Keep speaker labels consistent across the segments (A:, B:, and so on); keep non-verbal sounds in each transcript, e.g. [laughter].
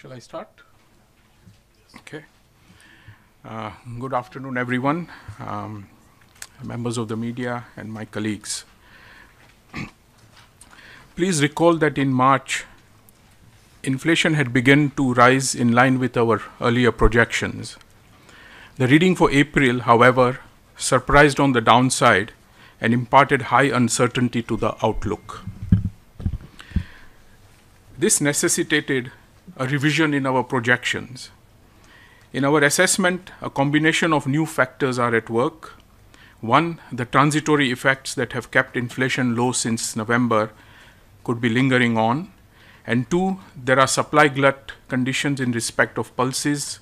A: Shall I start? Okay. Uh, good afternoon, everyone, um, members of the media, and my colleagues. [clears throat] Please recall that in March, inflation had begun to rise in line with our earlier projections. The reading for April, however, surprised on the downside and imparted high uncertainty to the outlook. This necessitated a revision in our projections. In our assessment, a combination of new factors are at work. One, the transitory effects that have kept inflation low since November could be lingering on. And two, there are supply glut conditions in respect of pulses,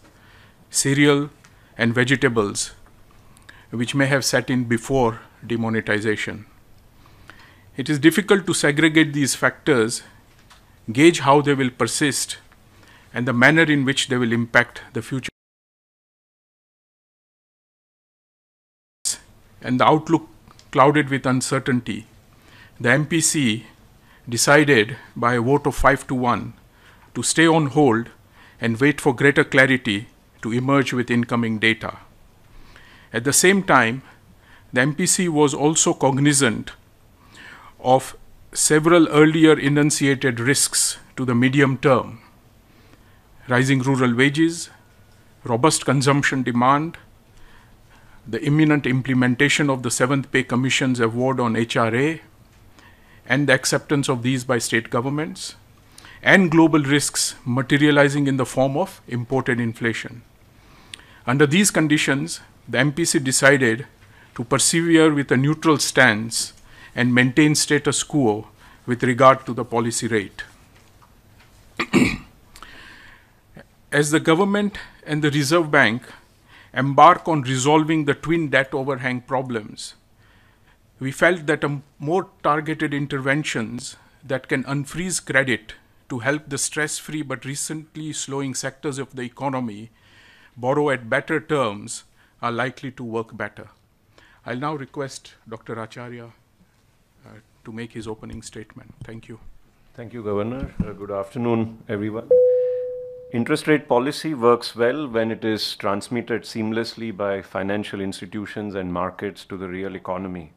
A: cereal, and vegetables, which may have set in before demonetization. It is difficult to segregate these factors, gauge how they will persist, and the manner in which they will impact the future and the outlook clouded with uncertainty, the MPC decided by a vote of 5 to 1 to stay on hold and wait for greater clarity to emerge with incoming data. At the same time, the MPC was also cognizant of several earlier enunciated risks to the medium term rising rural wages, robust consumption demand, the imminent implementation of the Seventh Pay Commission's award on HRA, and the acceptance of these by state governments, and global risks materializing in the form of imported inflation. Under these conditions, the MPC decided to persevere with a neutral stance and maintain status quo with regard to the policy rate. [clears throat] As the government and the Reserve Bank embark on resolving the twin debt overhang problems, we felt that more targeted interventions that can unfreeze credit to help the stress-free but recently slowing sectors of the economy borrow at better terms are likely to work better. I'll now request Dr. Acharya uh, to make his opening statement. Thank you. Thank
B: you, Governor. Uh, good afternoon, everyone. Interest rate policy works well when it is transmitted seamlessly by financial institutions and markets to the real economy.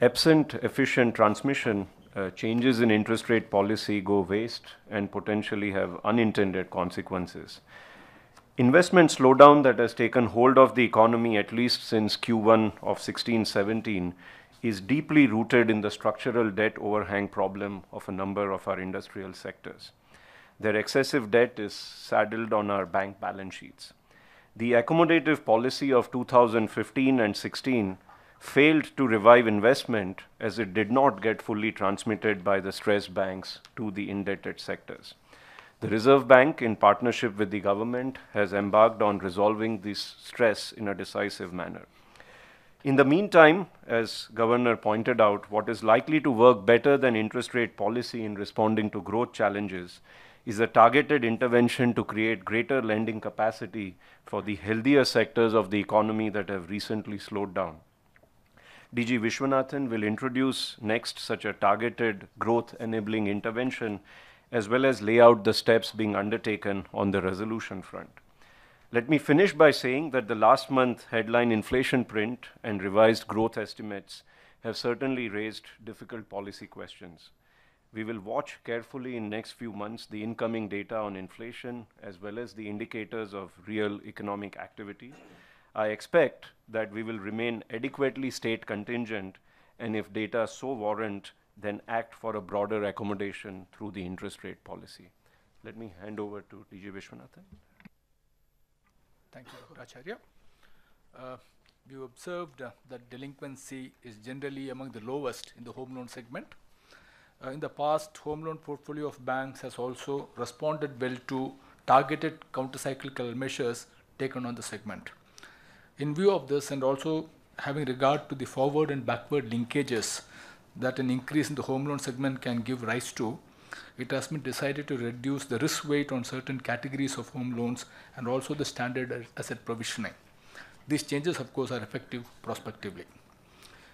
B: Absent efficient transmission, uh, changes in interest rate policy go waste and potentially have unintended consequences. Investment slowdown that has taken hold of the economy at least since Q1 of 1617 is deeply rooted in the structural debt overhang problem of a number of our industrial sectors. Their excessive debt is saddled on our bank balance sheets. The accommodative policy of 2015 and 16 failed to revive investment as it did not get fully transmitted by the stressed banks to the indebted sectors. The Reserve Bank, in partnership with the government, has embarked on resolving this stress in a decisive manner. In the meantime, as Governor pointed out, what is likely to work better than interest rate policy in responding to growth challenges is a targeted intervention to create greater lending capacity for the healthier sectors of the economy that have recently slowed down. DG Vishwanathan will introduce next such a targeted growth enabling intervention as well as lay out the steps being undertaken on the resolution front. Let me finish by saying that the last month headline inflation print and revised growth estimates have certainly raised difficult policy questions. We will watch carefully in next few months the incoming data on inflation as well as the indicators of real economic activity. I expect that we will remain adequately state contingent and if data so warrant, then act for a broader accommodation through the interest rate policy. Let me hand over to D J. Vishwanathan.
C: Thank you, Acharya. Uh, We observed uh, that delinquency is generally among the lowest in the home loan segment. Uh, in the past, home loan portfolio of banks has also responded well to targeted countercyclical measures taken on the segment. In view of this, and also having regard to the forward and backward linkages that an increase in the home loan segment can give rise to, it has been decided to reduce the risk weight on certain categories of home loans and also the standard asset provisioning. These changes, of course, are effective prospectively.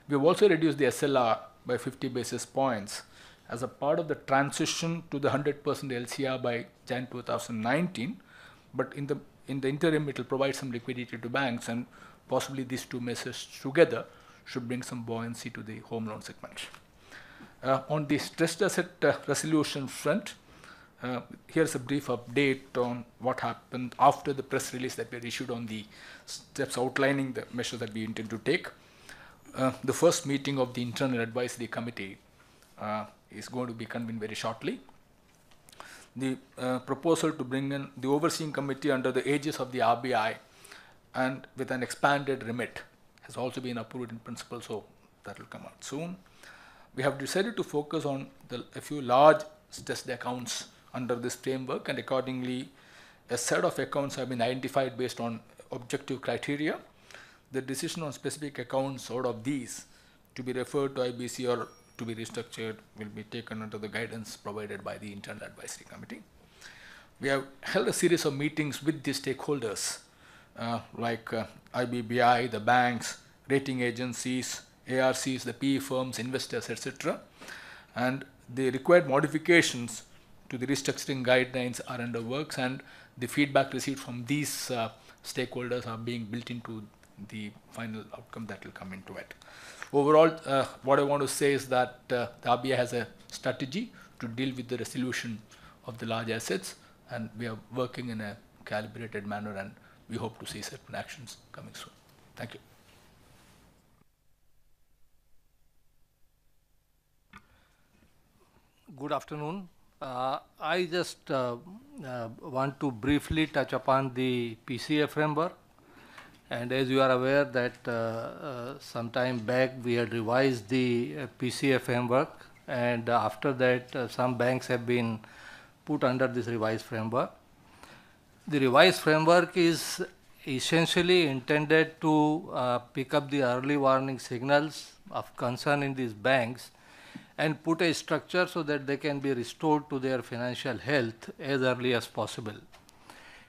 C: We have also reduced the SLR by 50 basis points as a part of the transition to the 100% LCR by Jan 2019. But in the in the interim, it will provide some liquidity to banks, and possibly these two measures together should bring some buoyancy to the home loan segment. Uh, on the stressed asset uh, resolution front, uh, here's a brief update on what happened after the press release that we issued on the steps outlining the measures that we intend to take. Uh, the first meeting of the Internal Advisory Committee uh, is going to be convened very shortly. The uh, proposal to bring in the overseeing committee under the aegis of the RBI and with an expanded remit has also been approved in principle, so that will come out soon. We have decided to focus on the, a few large stressed accounts under this framework and accordingly a set of accounts have been identified based on objective criteria. The decision on specific accounts out of these to be referred to IBC or to be restructured will be taken under the guidance provided by the Internal Advisory Committee. We have held a series of meetings with the stakeholders uh, like uh, IBBI, the banks, rating agencies, ARCs, the PE firms, investors, etc. And the required modifications to the restructuring guidelines are under works and the feedback received from these uh, stakeholders are being built into the final outcome that will come into it. Overall, uh, what I want to say is that the uh, RBI has a strategy to deal with the resolution of the large assets, and we are working in a calibrated manner, and we hope to see certain actions coming soon. Thank you.
D: Good afternoon. Uh, I just want to briefly touch upon the PCA framework and as you are aware that uh, uh, some time back we had revised the uh, PCA framework and after that uh, some banks have been put under this revised framework. The revised framework is essentially intended to uh, pick up the early warning signals of concern in these banks and put a structure so that they can be restored to their financial health as early as possible.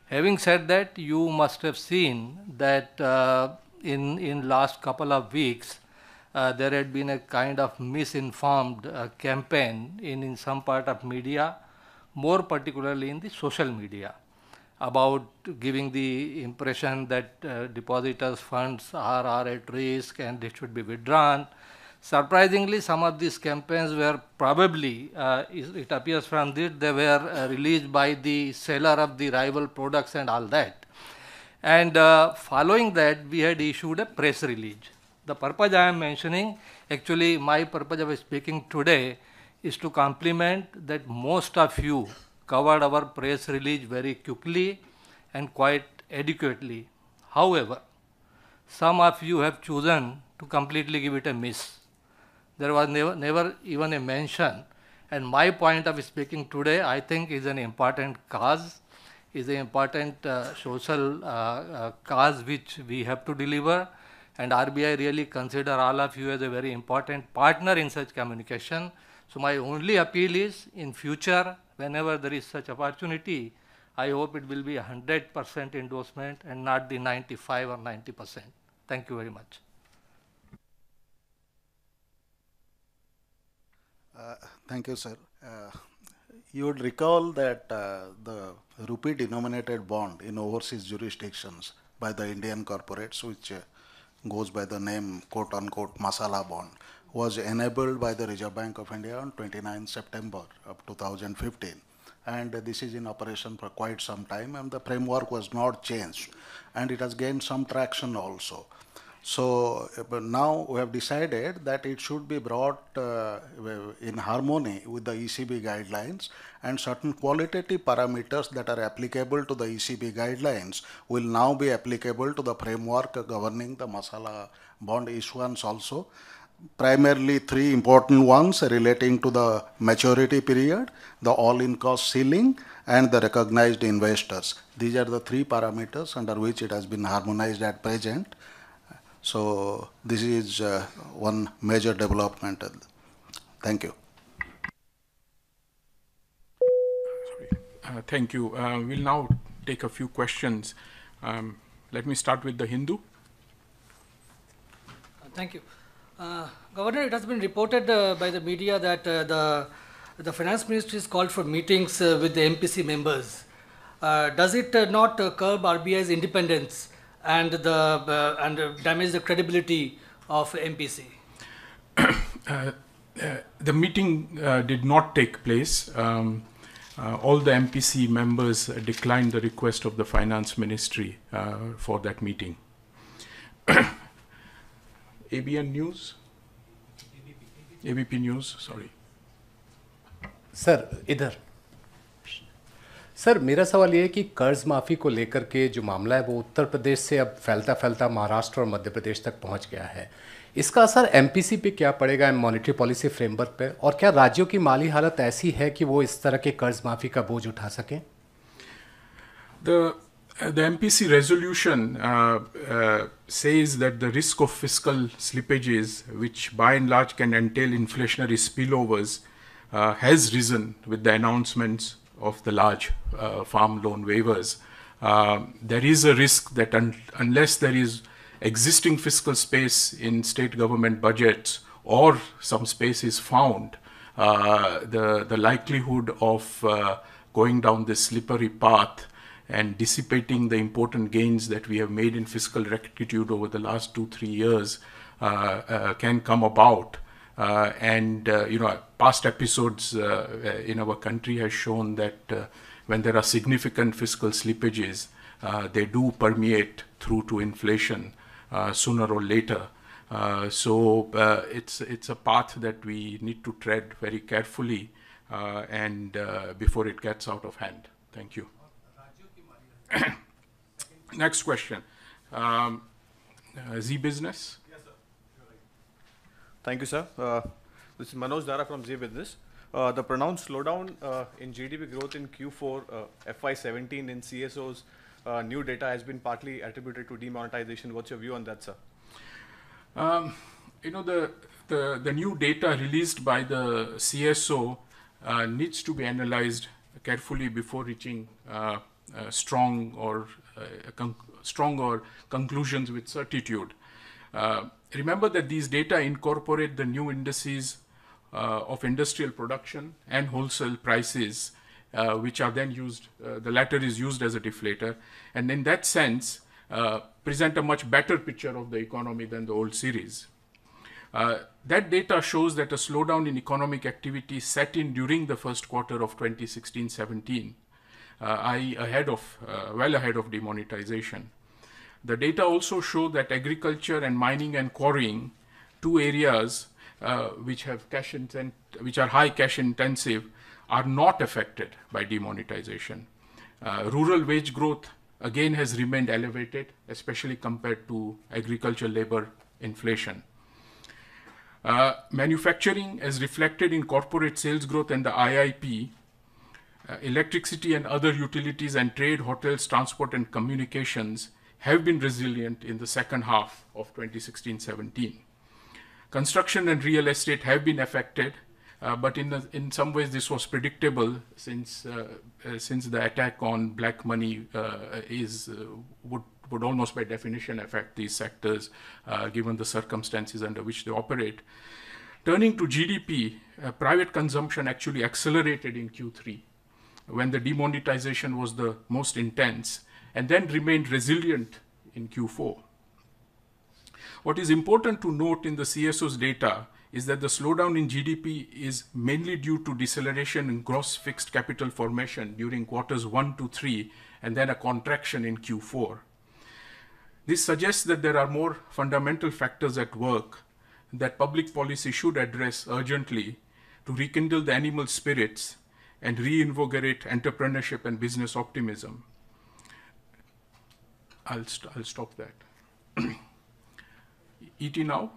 D: Having said that, you must have seen that uh, in in last couple of weeks, uh, there had been a kind of misinformed uh, campaign in, in some part of media, more particularly in the social media, about giving the impression that uh, depositors' funds are, are at risk and they should be withdrawn Surprisingly, some of these campaigns were probably, uh, it appears from this, they were uh, released by the seller of the rival products and all that. And uh, following that, we had issued a press release. The purpose I am mentioning, actually my purpose of speaking today is to compliment that most of you covered our press release very quickly and quite adequately. However, some of you have chosen to completely give it a miss. There was never, never even a mention. And my point of speaking today, I think, is an important cause, is an important uh, social uh, uh, cause which we have to deliver. And RBI really consider all of you as a very important partner in such communication. So my only appeal is, in future, whenever there is such opportunity, I hope it will be 100% endorsement and not the 95 or 90%. Thank you very much.
E: thank you, sir. Uh, you would recall that uh, the rupee denominated bond in overseas jurisdictions by the Indian corporates, which uh, goes by the name quote unquote masala bond, was enabled by the Reserve Bank of India on 29 September of 2015 and this is in operation for quite some time and the framework was not changed and it has gained some traction also so eh, now we have decided that it should be brought uh, eh, in harmony with the ECB guidelines and certain qualitative parameters that are applicable to the ECB guidelines will now be applicable to the framework governing the masala bond issuance also. Primarily three important ones relating to the maturity period, the all-in cost ceiling and the recognized investors. These are the three parameters under which it has been harmonized at present. So this is uh, one major development. Thank you.
A: Uh, thank you. Uh, we'll now take a few questions. Um, let me start with the Hindu.
D: Thank you. Uh, Governor, it has been reported uh, by the media that uh, the, the finance ministry has called for meetings with the MPC members. does it not curb RBI's independence and the uh, and damage the credibility of MPC.
A: [clears throat] Uh, uh, the meeting uh, did not take place. Um, uh, all the MPC members declined the request of the finance ministry for that meeting. ABN [clears throat] News, ABP News, sorry.
C: Sir, either. Sir मेरा सवाल ये है कि कर्ज माफ़ी को लेकर के जो मामला है वो उत्तर प्रदेश से अब फैलता फैलता महाराष्ट्र और मध्य प्रदेश तक पहुंच गया है इसका असर एम पे क्या पड़ेगा मॉनिटरी पॉलिसी फ्रेमवर्क पर और क्या राज्यों की माली हालत ऐसी है कि वो इस तरह के कर्ज माफ़ी का बोझ उठा सकें
A: M P C resolution uh, uh, the risk of physical of which slippages, which large can entail inflationary entail inflationary with the announcements of the large uh, farm loan waivers, um, there is a risk that un unless there is existing fiscal space in state government budgets or some space is found, uh, the, the likelihood of uh, going down this slippery path and dissipating the important gains that we have made in fiscal rectitude over the last two, three years uh, uh, can come about uh, and uh, you know, past episodes uh, in our country has shown that when there are significant fiscal slippages, they do permeate through to inflation sooner or later. so it's it's a path that we need to tread very carefully and before it gets out of hand. Thank you. [coughs] Next question. Um, uh, Z Business. Thank you, sir. Uh, this is Manoj Dara from Z Business.
B: Uh, the pronounced slowdown uh, in GDP growth in Q4 FY17 uh, in CSO's uh, new data has been partly attributed to demonetization. What's your view on that, sir?
A: Um, you know, the, the, the, new data released by the CSO uh, needs to be analyzed carefully before reaching strong or strong or conclusions with certitude. Uh, Remember that these data incorporate the new indices uh, of industrial production and wholesale prices, uh, which are then used, uh, the latter is used as a deflator. And in that sense, uh, present a much better picture of the economy than the old series. Uh, that data shows that a slowdown in economic activity set in during the first quarter of 2016-17, uh, ahead of, uh, well ahead of demonetization. The data also show that agriculture and mining and quarrying, two areas uh, which have cash intent, which are high cash intensive, are not affected by demonetization. Uh, rural wage growth again has remained elevated, especially compared to agriculture labor inflation. Uh, manufacturing, as reflected in corporate sales growth and the IIP, uh, electricity and other utilities and trade, hotels, transport, and communications have been resilient in the second half of 2016-17. Construction and real estate have been affected, uh, but in, the, in some ways this was predictable since, uh, uh, since the attack on black money uh, is, uh, would, would almost by definition affect these sectors uh, given the circumstances under which they operate. Turning to GDP, private consumption actually accelerated in Q3 when the demonetization was the most intense and then remained resilient in Q4. What is important to note in the CSO's data is that the slowdown in GDP is mainly due to deceleration in gross fixed capital formation during quarters 1 to 3 and then a contraction in Q4. This suggests that there are more fundamental factors at work that public policy should address urgently to rekindle the animal spirits and reinvigorate entrepreneurship and business optimism. I'll, st I'll stop that. ET [clears throat] now.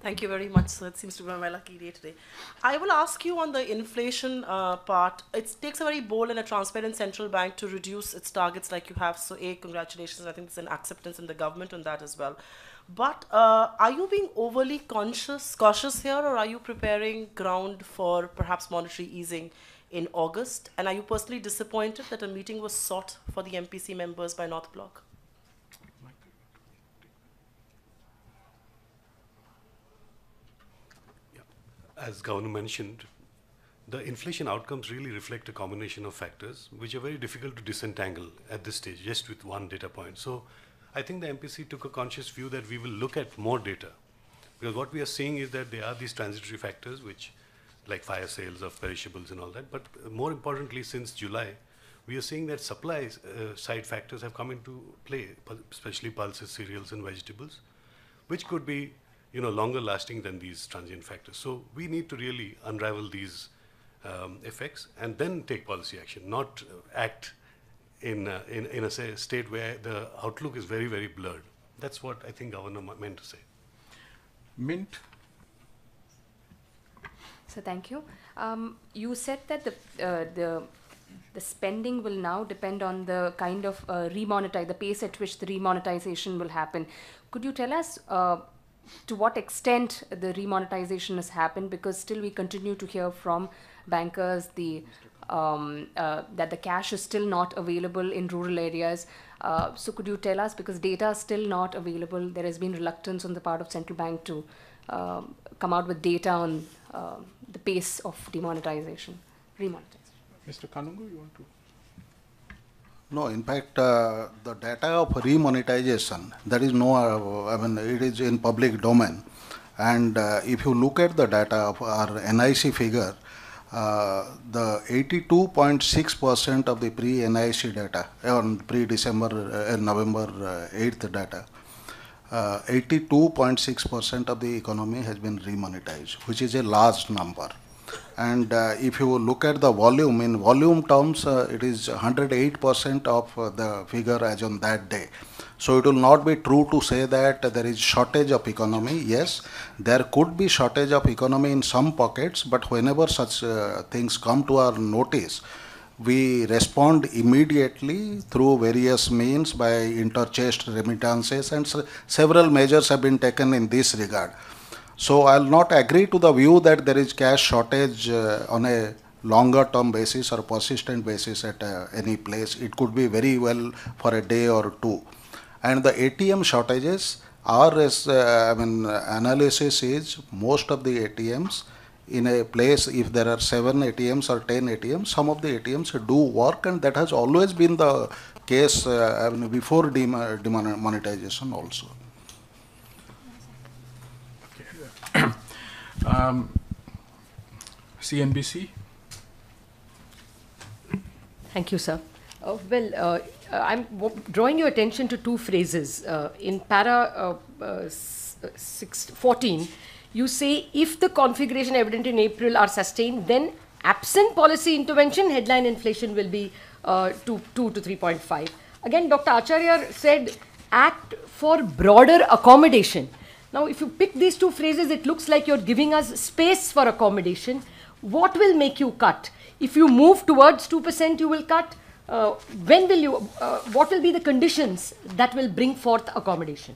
B: Thank you very much, sir. It seems to be my lucky day today. I will ask you on the inflation uh, part. It takes a very bold and a transparent central
A: bank to reduce its targets like you have. So, A, congratulations. I think there's an acceptance in the government on that as well. But uh, are you being overly conscious, cautious here, or are you preparing ground for perhaps monetary easing in August? And are you personally disappointed that a meeting was sought for the MPC members by North Block?
E: As Governor mentioned, the inflation outcomes really reflect a combination of factors which are very difficult to disentangle at this stage just with one data point. So I think the MPC took a conscious view that we will look at more data because what we are seeing is that there are these transitory factors which like fire sales of perishables and all that. But more importantly, since July, we are seeing that supply uh, side factors have come into play, especially pulses, cereals, and vegetables, which could be you know longer lasting than these transient factors. So we need to really unravel these um, effects and then take policy action, not uh, act in uh, in in a say, state where the outlook is very very blurred. That's what I think Governor meant to say. Mint
B: so thank you. Um, you said that the, uh, the the spending will now depend on the kind of uh, remonetize the pace at which the remonetization will happen. Could you tell us? Uh, to what extent the remonetization has happened because still we continue to hear from bankers the um, uh, that the cash is still not available in rural areas. Uh, so could you tell us because data is still not available, there has been reluctance on the part of central bank to um, come out with data on uh, the pace of demonetization, remonetization.
A: Mr. Kanungu, you want to?
E: No, in fact, uh, the data of remonetization, there is no, uh, I mean, it is in public domain. And uh, if you look at the data of our NIC figure, uh, the 82.6% of the pre-NIC data, on pre-December, uh, November 8th data, 82.6% uh, of the economy has been remonetized, which is a large number. And uh, if you look at the volume, in volume terms, uh, it is 108% of uh, the figure as on that day. So it will not be true to say that there is shortage of economy. Yes, there could be shortage of economy in some pockets, but whenever such uh, things come to our notice, we respond immediately through various means by interchest remittances and several measures have been taken in this regard. So I will not agree to the view that there is cash shortage uh, on a longer term basis or persistent basis at uh, any place. It could be very well for a day or two. And the ATM shortages, our uh, I mean, uh, analysis is most of the ATMs in a place if there are 7 ATMs or 10 ATMs, some of the ATMs do work and that has always been the case uh, I mean before demonetization uh, also.
A: [coughs] um, CNBC.
B: Thank you, sir. Oh, well, uh, I'm drawing your attention to two phrases. Uh, in para uh, uh 6, 14, you say if the configuration evident in April are sustained, then absent policy intervention, headline inflation will be uh, 2, 2 to 3.5. Again, Dr. Acharya said act for broader accommodation. Now, if you pick these two phrases, it looks like you're giving us space for accommodation. What will make you cut? If you move towards 2%, you will cut. Uh, when will you, uh, what will be the conditions that will bring forth accommodation?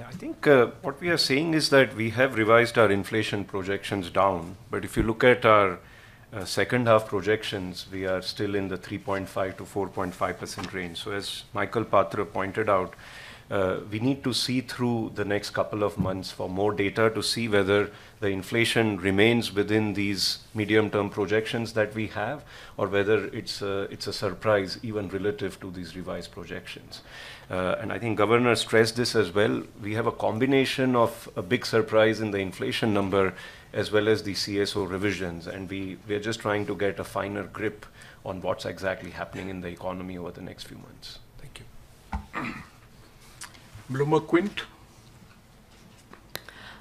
B: Yeah, I think uh, what we are saying is that we have revised our inflation projections down. But if you look at our uh, second half projections, we are still in the 35 to 45 percent range. So as Michael Patra pointed out, uh, we need to see through the next couple of months for more data to see whether the inflation remains within these medium-term projections that we have, or whether it's a, it's a surprise even relative to these revised projections. Uh, and I think Governor stressed this as well. We have a combination of a big surprise in the inflation number as well as the CSO revisions, and we, we're just trying to get a finer grip on what's exactly happening in the economy over the next few months. Thank you. Bloomer-Quint.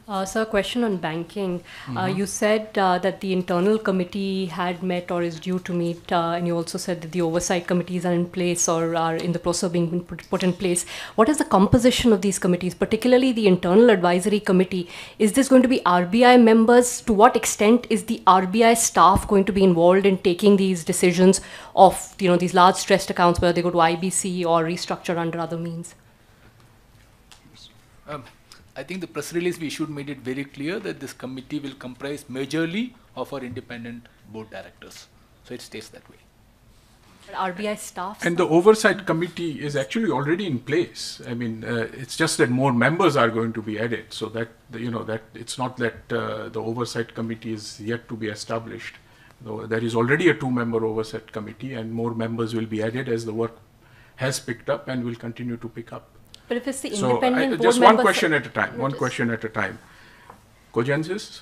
D: Uh, so a question on banking. Mm -hmm. uh, mm-hmm. you said uh, that the internal committee had met or is due to meet, uh, and you also said that the oversight committees are in place or are in the process of being put, in place. What is the composition of these committees, particularly the internal advisory committee? Is this going to be RBI members? To what extent is the RBI staff going to be involved in taking these decisions of you know these large stressed accounts, whether they go to IBC or restructure under other means?
C: Um, I think the press release we issued made it very clear that this committee will comprise majorly of our independent board directors. So it stays that way.
D: RBI staff. And the
C: oversight committee is actually
A: already in place. I mean, uh, it's just that more members are going to be added, so that you know that it's not that uh, the oversight committee is yet to be established. Though there is already a two-member oversight committee, and more members will be added as the work has picked up and will continue to pick up. But if it's the independent so, just one question uh, at a time. One question at a time.
B: Cogensis.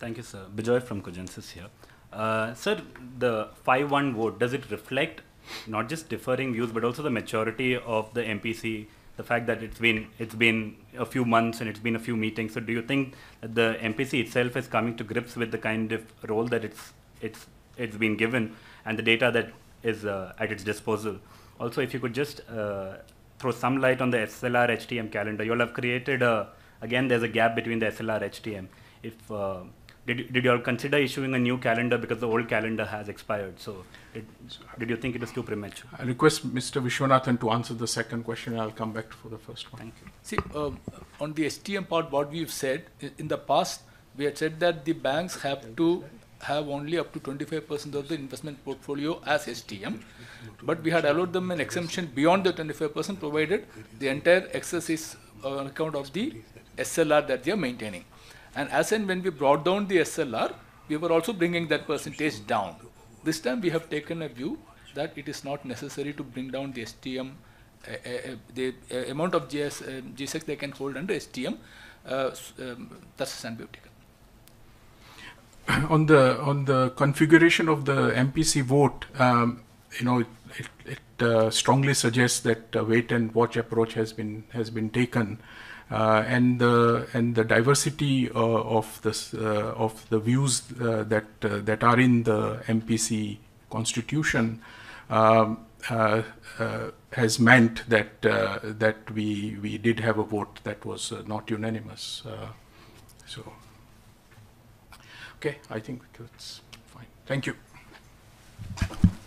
B: Thank you, sir. Bijoy from Cogensis here. Uh, sir, the 5-1 vote does it reflect not just differing views but also the maturity of the MPC? The fact that it's been it's been a few months and it's been a few meetings. So, do you think the MPC itself is coming to grips with the kind of role that it's it's it's been given and the data that is uh, at its disposal? Also, if you could just uh, throw some light on the SLR HTM calendar. You'll have created a, uh, again, there's a gap between the SLR HTM. If uh, did, did you all consider issuing a new calendar because the old calendar has expired? So did, did you think it was too premature?
A: I request Mr. Vishwanathan to answer the second question. I'll come back for the first one. Thank you.
C: See, uh, on the STM part, what we've said in the past, we had said that the banks have to have only up to 25% of the investment portfolio as HTM, but we had allowed them an exemption beyond the 25% provided the entire excess is uh, on account of the SLR that they are maintaining. And as and when we brought down the SLR, we were also bringing that percentage down. This time we have taken a view that it is not necessary to bring down the STM, uh, uh, uh, the uh, amount of GS, g uh, they can hold under STM. Um, that's the stand we have taken.
A: [coughs] on the on the configuration of the MPC vote, um, you know, it, it, uh, strongly suggests that a uh, wait and watch approach has been has been taken, uh, and the and the diversity uh, of this uh, of the views uh, that that are in the MPC constitution. Um, has meant that that we we did have a vote that was not unanimous. so. Okay, I think that's fine. Thank you.